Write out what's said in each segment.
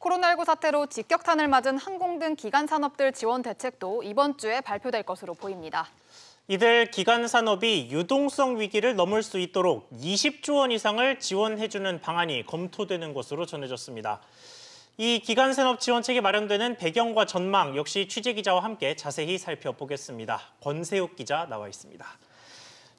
코로나19 사태로 직격탄을 맞은 항공 등 기간 산업들 지원 대책도 이번 주에 발표될 것으로 보입니다. 이들 기간 산업이 유동성 위기를 넘을 수 있도록 20조 원 이상을 지원해주는 방안이 검토되는 것으로 전해졌습니다. 이 기간 산업 지원책이 마련되는 배경과 전망 역시 취재 기자와 함께 자세히 살펴보겠습니다. 권세욱 기자 나와 있습니다.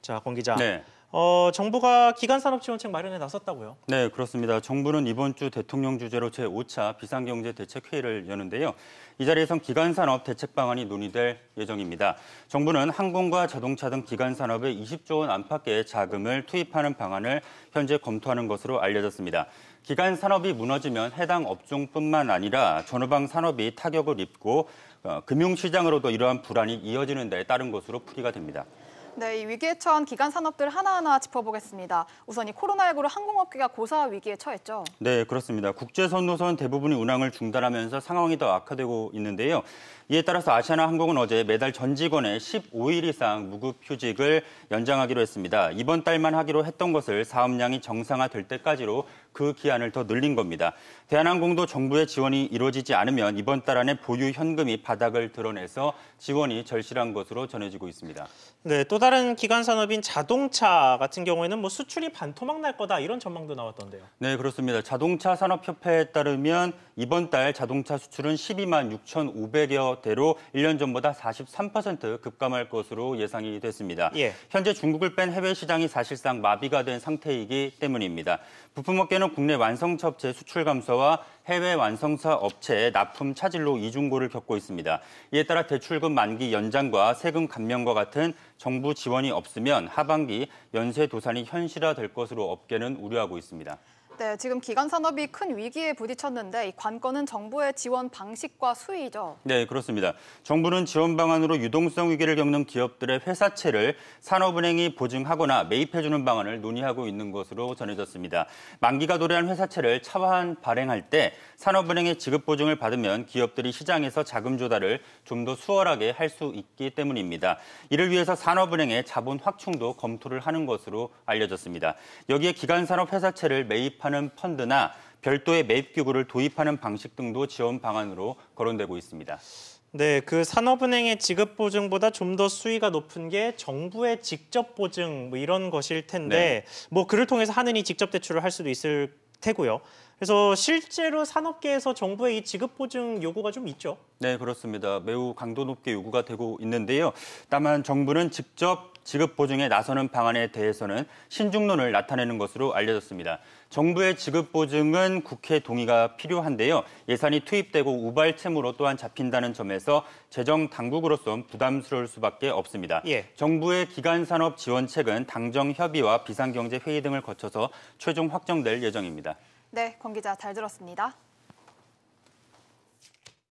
자, 권 기자. 네. 어, 정부가 기간 산업 지원책 마련에 나섰다고요? 네, 그렇습니다. 정부는 이번 주 대통령 주재로 제5차 비상경제 대책 회의를 여는데요. 이 자리에선 기간 산업 대책 방안이 논의될 예정입니다. 정부는 항공과 자동차 등 기간 산업에 20조 원 안팎의 자금을 투입하는 방안을 현재 검토하는 것으로 알려졌습니다. 기간 산업이 무너지면 해당 업종뿐만 아니라 전후방 산업이 타격을 입고 어, 금융시장으로도 이러한 불안이 이어지는 데 따른 것으로 풀이가 됩니다. 네, 이 위기에 처한 기간 산업들 하나하나 짚어보겠습니다. 우선 이 코로나19로 항공업계가 고사 위기에 처했죠. 네, 그렇습니다. 국제선 노선 대부분이 운항을 중단하면서 상황이 더 악화되고 있는데요. 이에 따라서 아시아나 항공은 어제 매달 전 직원의 15일 이상 무급 휴직을 연장하기로 했습니다. 이번 달만 하기로 했던 것을 사업량이 정상화될 때까지로 그 기한을 더 늘린 겁니다. 대한항공도 정부의 지원이 이루어지지 않으면 이번 달 안에 보유 현금이 바닥을 드러내서 지원이 절실한 것으로 전해지고 있습니다. 네, 또 다른 기관 산업인 자동차 같은 경우에는 뭐 수출이 반토막 날 거다 이런 전망도 나왔던데요. 네, 그렇습니다. 자동차 산업협회에 따르면 이번 달 자동차 수출은 12만 6,500여 대로 1년 전보다 43% 급감할 것으로 예상이 됐습니다. 예. 현재 중국을 뺀 해외 시장이 사실상 마비가 된 상태이기 때문입니다. 부품업계 업계는 국내 완성차 업체 수출 감소와 해외 완성차 업체의 납품 차질로 이중고를 겪고 있습니다. 이에 따라 대출금 만기 연장과 세금 감면과 같은 정부 지원이 없으면 하반기 연쇄 도산이 현실화될 것으로 업계는 우려하고 있습니다. 네, 지금 기간 산업이 큰 위기에 부딪혔는데 관건은 정부의 지원 방식과 수위죠. 네, 그렇습니다. 정부는 지원 방안으로 유동성 위기를 겪는 기업들의 회사채를 산업은행이 보증하거나 매입해주는 방안을 논의하고 있는 것으로 전해졌습니다. 만기가 도래한 회사채를 차한 발행할 때 산업은행의 지급 보증을 받으면 기업들이 시장에서 자금 조달을 좀 더 수월하게 할 수 있기 때문입니다. 이를 위해서 산업은행의 자본 확충도 검토를 하는 것으로 알려졌습니다. 여기에 기간 산업 회사채를 매입한 하 설립하는 펀드나 별도의 매입 기구를 도입하는 방식 등도 지원 방안으로 거론되고 있습니다. 네, 그 산업은행의 지급 보증보다 좀 더 수위가 높은 게 정부의 직접 보증 뭐 이런 것일 텐데 네. 뭐 그를 통해서 하느니 직접 대출을 할 수도 있을 테고요. 그래서 실제로 산업계에서 정부의 이 지급 보증 요구가 좀 있죠. 네, 그렇습니다. 매우 강도 높게 요구가 되고 있는데요. 다만 정부는 직접 지급 보증에 나서는 방안에 대해서는 신중론을 나타내는 것으로 알려졌습니다. 정부의 지급 보증은 국회 동의가 필요한데요. 예산이 투입되고 우발채무로 또한 잡힌다는 점에서 재정 당국으로선 부담스러울 수밖에 없습니다. 예. 정부의 기간 산업 지원책은 당정 협의와 비상경제 회의 등을 거쳐서 최종 확정될 예정입니다. 네, 권 기자 잘 들었습니다.